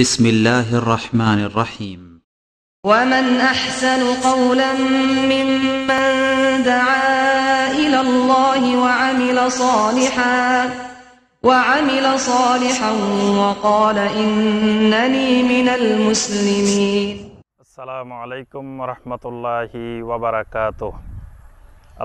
بسم الله الرحمن الرحيم ومن أحسن قولا ممن دعا إلى الله وعمل صالحا وعمل صالحا وقال إنني من المسلمين السلام عليكم ورحمة الله وبركاته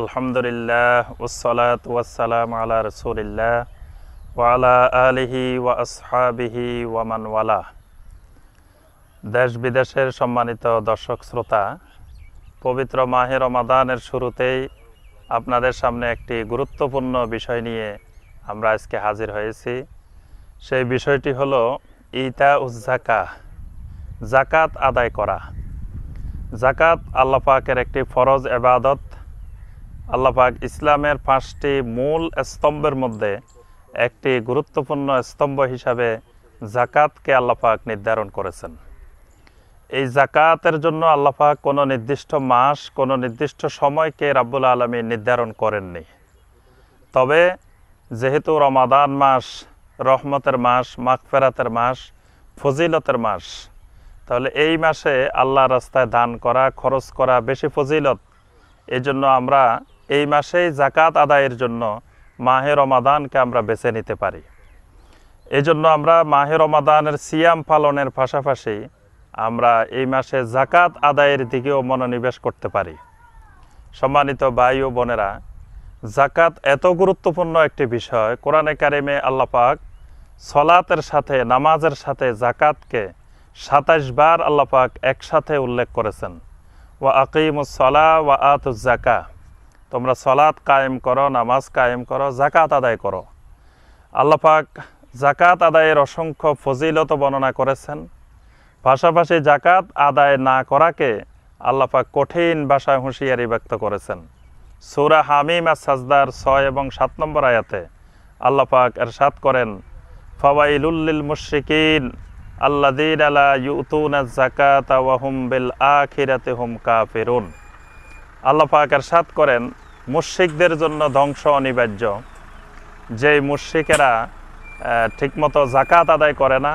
الحمد لله والصلاة والسلام على رسول الله وعلى آله وأصحابه ومن والاه দেশ বিদেশের সম্মানিত দর্শক শ্রোতা পবিত্র মাহের রমাদানের শুরুতেই আপনাদের সামনে একটি গুরুত্বপূর্ণ বিষয় নিয়ে আমরা আজকে হাজির হয়েছি সেই বিষয়টি হল ইতা উজ্জাকা জাকাত আদায় করা জাকাত আল্লাপাকের একটি ফরজ এবাদত আল্লাপাক ইসলামের পাঁচটি মূল স্তম্ভের মধ্যে একটি গুরুত্বপূর্ণ স্তম্ভ হিসাবে জাকাতকে আল্লাপাক নির্ধারণ করেছেন এই জাকাতের জন্য আল্লাফা কোনো নির্দিষ্ট মাস কোনো নির্দিষ্ট সময়কে রাব্বুল আলমী নির্ধারণ করেননি তবে যেহেতু রমাদান মাস রহমতের মাস মাগফেরাতের মাস ফজিলতের মাস তাহলে এই মাসে আল্লাহ রাস্তায় দান করা খরচ করা বেশি ফজিলত এজন্য আমরা এই মাসেই জাকাত আদায়ের জন্য মাহে রমাদানকে আমরা বেছে নিতে পারি এজন্য আমরা মাহে রমাদানের সিয়াম পালনের পাশাপাশি আমরা এই মাসে জাকাত আদায়ের দিকেও মনোনিবেশ করতে পারি সম্মানিত ভাই ও বোনেরা জাকাত এত গুরুত্বপূর্ণ একটি বিষয় কোরআনে কারিমে আল্লাপাক সলাতের সাথে নামাজের সাথে জাকাতকে সাতাশ বার আল্লাপাক একসাথে উল্লেখ করেছেন ও আকিমুসলা ওয়া আতুজাকা তোমরা সলাৎ কায়েম করো নামাজ কায়েম করো জাকাত আদায় করো আল্লাপাক জাকাত আদায়ের অসংখ্য ফজিলত বর্ণনা করেছেন পাশাপাশি জাকাত আদায় না করাকে আল্লাপাক কঠিন ভাষায় হুঁশিয়ারি ব্যক্ত করেছেন সুরা হামিম আর সাজদার ছয় এবং সাত নম্বর আয়াতে আল্লাপাক সাত করেন ফওয়াইলুল্লিল আল্লা আল্লাদিন আলা ইউতুন জাকাত ওয়াহুম বিল আখিরাতে হুম ফেরুন আল্লাপাক সাত করেন মুশ্রিকদের জন্য ধ্বংস অনিবার্য যে মুশ্রিকেরা ঠিকমতো জাকাত আদায় করে না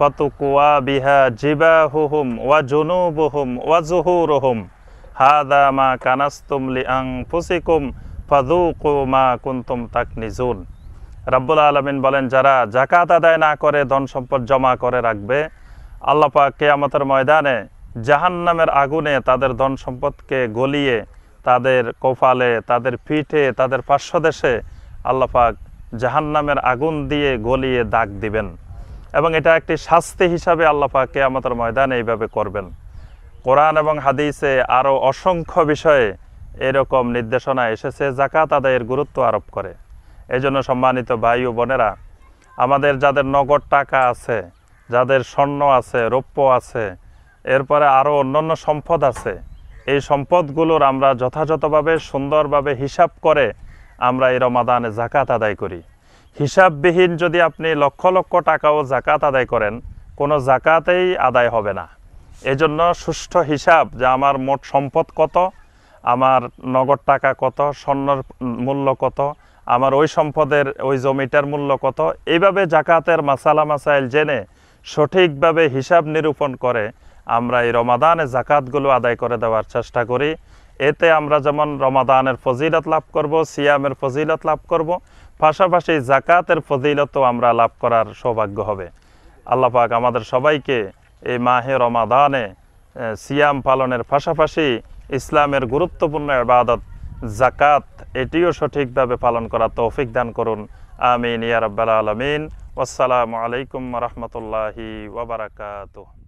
ফতুকুয়া বিহা জিবা হুহুম ওয়া জুনুবুহুম ওয়া জুহুরুহুম হাদা মা কানাস্তুম লি আং ফুসিকুম ফাদুকু মা কুন্তুম তাকনিজুন রাব্বুল আলমিন বলেন যারা জাকাত আদায় না করে ধন সম্পদ জমা করে রাখবে আল্লাপাক কেয়ামতের ময়দানে জাহান্নামের আগুনে তাদের ধন সম্পদকে গলিয়ে তাদের কোফালে তাদের পিঠে তাদের পার্শ্বদেশে আল্লাপাক জাহান্নামের আগুন দিয়ে গলিয়ে দাগ দিবেন এবং এটা একটি শাস্তি হিসাবে আল্লাপাকে আমাদের ময়দানে এইভাবে করবেন কোরআন এবং হাদিসে আরও অসংখ্য বিষয়ে এরকম নির্দেশনা এসেছে জাকাত আদায়ের গুরুত্ব আরোপ করে এজন্য সম্মানিত ভাই ও বোনেরা আমাদের যাদের নগদ টাকা আছে যাদের স্বর্ণ আছে রৌপ্য আছে এরপরে আরও অন্যান্য সম্পদ আছে এই সম্পদগুলোর আমরা যথাযথভাবে সুন্দরভাবে হিসাব করে আমরা এই রমাদানে জাকাত আদায় করি হিসাববিহীন যদি আপনি লক্ষ লক্ষ টাকাও জাকাত আদায় করেন কোনো জাকাতেই আদায় হবে না এজন্য সুষ্ঠু হিসাব যে আমার মোট সম্পদ কত আমার নগদ টাকা কত স্বর্ণর মূল্য কত আমার ওই সম্পদের ওই জমিটার মূল্য কত এইভাবে জাকাতের মাসালা মাসাইল জেনে সঠিকভাবে হিসাব নিরূপণ করে আমরা এই রমাদানে জাকাতগুলো আদায় করে দেওয়ার চেষ্টা করি এতে আমরা যেমন রমাদানের ফজিলত লাভ করব সিয়ামের ফজিলত লাভ করব পাশাপাশি জাকাতের ফজিলতও আমরা লাভ করার সৌভাগ্য হবে আল্লাহ পাক আমাদের সবাইকে এই মাহে রমাদানে সিয়াম পালনের পাশাপাশি ইসলামের গুরুত্বপূর্ণ আবাদত জাকাত এটিও সঠিকভাবে পালন করা তৌফিক দান করুন আমিন ইয়ারব্বাল আলমিন আসসালামু আলাইকুম রহমতুল্লাহি ওবরাকাতুহ